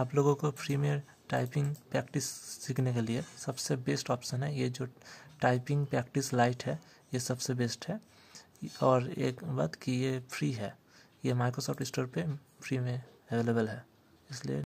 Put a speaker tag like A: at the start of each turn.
A: आप लोगों को फ्री में टाइपिंग प्रैक्टिस सीखने के लिए सबसे बेस्ट ऑप्शन है ये जो टाइपिंग प्रैक्टिस लाइट है ये सबसे बेस्ट है और एक बात कि ये फ्री है ये माइक्रोसॉफ्ट स्टोर पे फ्री में अवेलेबल है इसलिए